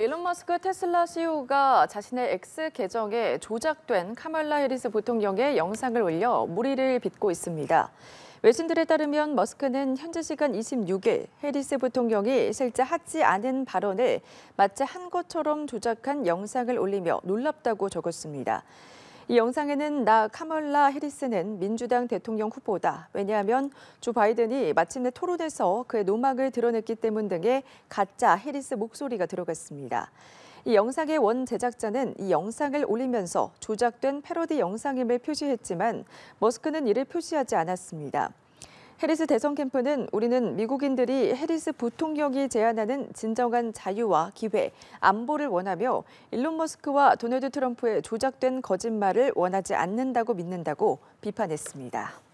일론 머스크 테슬라 CEO가 자신의 X 계정에 조작된 카멀라 해리스 부통령의 영상을 올려 무리를 빚고 있습니다. 외신들에 따르면 머스크는 현재 시간 26일 해리스 부통령이 실제 하지 않은 발언을 마치 한 것처럼 조작한 영상을 올리며 놀랍다고 적었습니다. 이 영상에는 나 카멀라 해리스는 민주당 대통령 후보다. 왜냐하면 조 바이든이 마침내 토론에서 그의 노막을 드러냈기 때문 등의 가짜 해리스 목소리가 들어갔습니다. 이 영상의 원 제작자는 이 영상을 올리면서 조작된 패러디 영상임을 표시했지만 머스크는 이를 표시하지 않았습니다. 해리스 대선 캠프는 우리는 미국인들이 해리스 부통령이 제안하는 진정한 자유와 기회, 안보를 원하며 일론 머스크와 도널드 트럼프의 조작된 거짓말을 원하지 않는다고 믿는다고 비판했습니다.